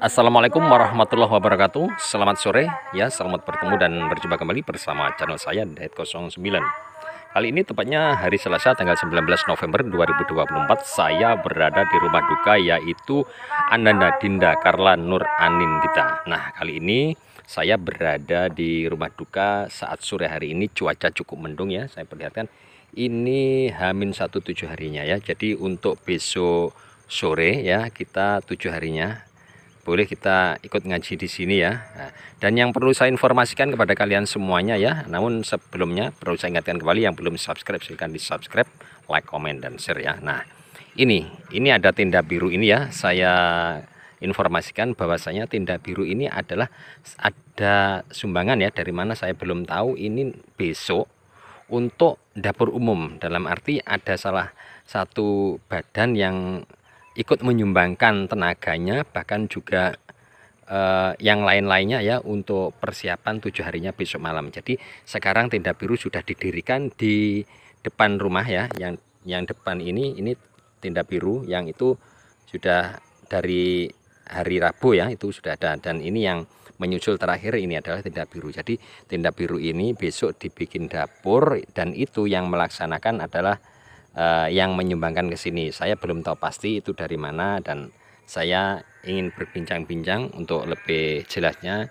Assalamualaikum warahmatullahi wabarakatuh Selamat sore ya Selamat bertemu dan berjumpa kembali bersama channel saya Diet 09 Kali ini tepatnya hari Selasa tanggal 19 November 2024 Saya berada di rumah duka yaitu Ananda Dinda Karla Nur Anin kita. Nah kali ini saya berada di rumah duka saat sore hari ini cuaca cukup mendung ya Saya perlihatkan ini hamin 17 harinya ya Jadi untuk besok sore ya kita 7 harinya boleh kita ikut ngaji di sini ya. Nah, dan yang perlu saya informasikan kepada kalian semuanya ya, namun sebelumnya perlu saya ingatkan kembali yang belum subscribe silahkan di subscribe, like, comment, dan share ya. Nah ini, ini ada tenda biru ini ya, saya informasikan bahwasanya tenda biru ini adalah ada sumbangan ya dari mana saya belum tahu ini besok untuk dapur umum dalam arti ada salah satu badan yang ikut menyumbangkan tenaganya bahkan juga eh, yang lain-lainnya ya untuk persiapan tujuh harinya besok malam. Jadi sekarang tenda biru sudah didirikan di depan rumah ya yang yang depan ini ini tenda biru yang itu sudah dari hari Rabu ya itu sudah ada dan ini yang menyusul terakhir ini adalah tenda biru jadi tenda biru ini besok dibikin dapur dan itu yang melaksanakan adalah Eh, yang menyumbangkan ke sini. Saya belum tahu pasti itu dari mana dan saya ingin berbincang-bincang untuk lebih jelasnya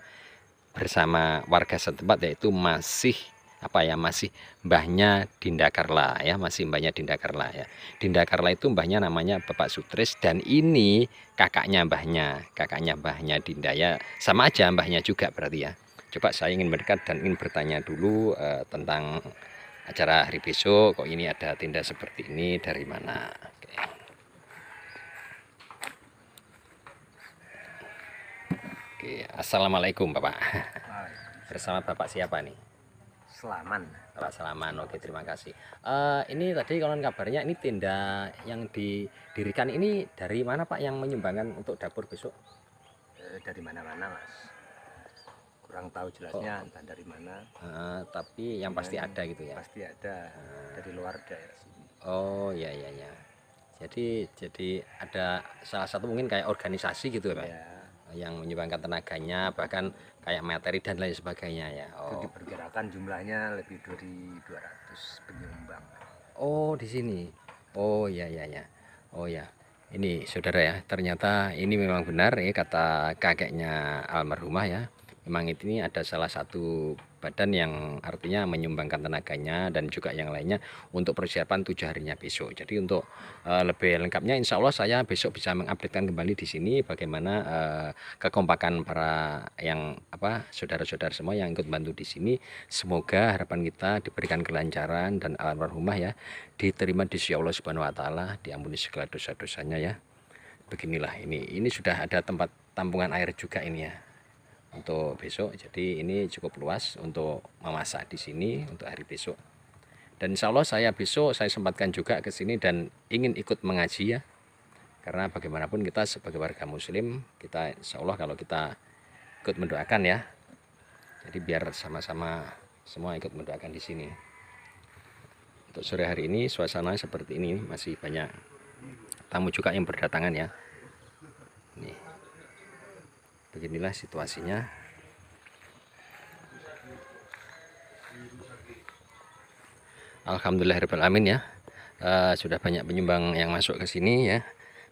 bersama warga setempat yaitu masih apa ya masih mbahnya Dinda Karla ya masih mbahnya Dinda Karla ya Dinda Karla itu mbahnya namanya Bapak Sutris dan ini kakaknya mbahnya kakaknya mbahnya Dinda ya sama aja mbahnya juga berarti ya coba saya ingin mendekat dan ingin bertanya dulu uh, tentang acara hari besok kok ini ada tenda seperti ini dari mana Oke. Oke, Assalamualaikum Bapak bersama Bapak siapa nih Selaman Bapak Selaman Oke terima kasih uh, ini tadi kalau kabarnya ini tenda yang didirikan ini dari mana Pak yang menyumbangkan untuk dapur besok eh, dari mana-mana Mas kurang tahu jelasnya oh. entah dari mana uh, tapi yang nah, pasti ada gitu ya pasti ada uh. dari luar daerah sini oh ya ya ya jadi jadi ada salah satu mungkin kayak organisasi gitu ya, ya. yang menyumbangkan tenaganya bahkan kayak materi dan lain sebagainya ya oh. itu diperkirakan jumlahnya lebih dari 200 penyumbang oh di sini oh ya ya ya oh ya ini saudara ya ternyata ini memang benar ya kata kakeknya almarhumah ya memang ini ada salah satu badan yang artinya menyumbangkan tenaganya dan juga yang lainnya untuk persiapan tujuh harinya besok. Jadi untuk uh, lebih lengkapnya insya Allah saya besok bisa mengupdatekan kembali di sini bagaimana uh, kekompakan para yang apa saudara-saudara semua yang ikut bantu di sini. Semoga harapan kita diberikan kelancaran dan almarhumah ya diterima di sisi Allah Subhanahu wa taala, diampuni segala dosa-dosanya ya. Beginilah ini. Ini sudah ada tempat tampungan air juga ini ya untuk besok. Jadi ini cukup luas untuk memasak di sini untuk hari besok. Dan insya Allah saya besok saya sempatkan juga ke sini dan ingin ikut mengaji ya. Karena bagaimanapun kita sebagai warga muslim, kita insya Allah kalau kita ikut mendoakan ya. Jadi biar sama-sama semua ikut mendoakan di sini. Untuk sore hari ini suasana seperti ini masih banyak tamu juga yang berdatangan ya. Nih beginilah situasinya Alhamdulillah, Alhamdulillahirrahmanirrahim ya uh, sudah banyak penyumbang yang masuk ke sini ya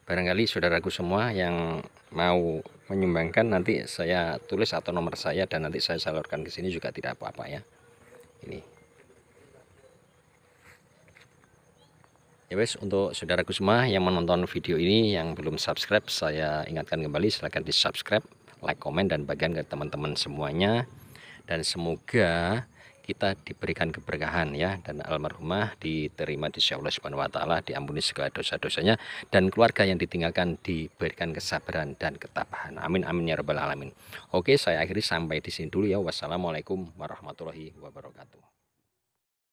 barangkali saudaraku semua yang mau menyumbangkan nanti saya tulis atau nomor saya dan nanti saya salurkan ke sini juga tidak apa-apa ya ini ya wes untuk saudaraku semua yang menonton video ini yang belum subscribe saya ingatkan kembali silahkan di subscribe like, komen, dan bagian ke teman-teman semuanya. Dan semoga kita diberikan keberkahan ya dan almarhumah diterima di sisi Allah Subhanahu wa taala, diampuni segala dosa-dosanya dan keluarga yang ditinggalkan diberikan kesabaran dan ketabahan. Amin amin ya rabbal alamin. Oke, saya akhiri sampai di sini dulu ya. Wassalamualaikum warahmatullahi wabarakatuh.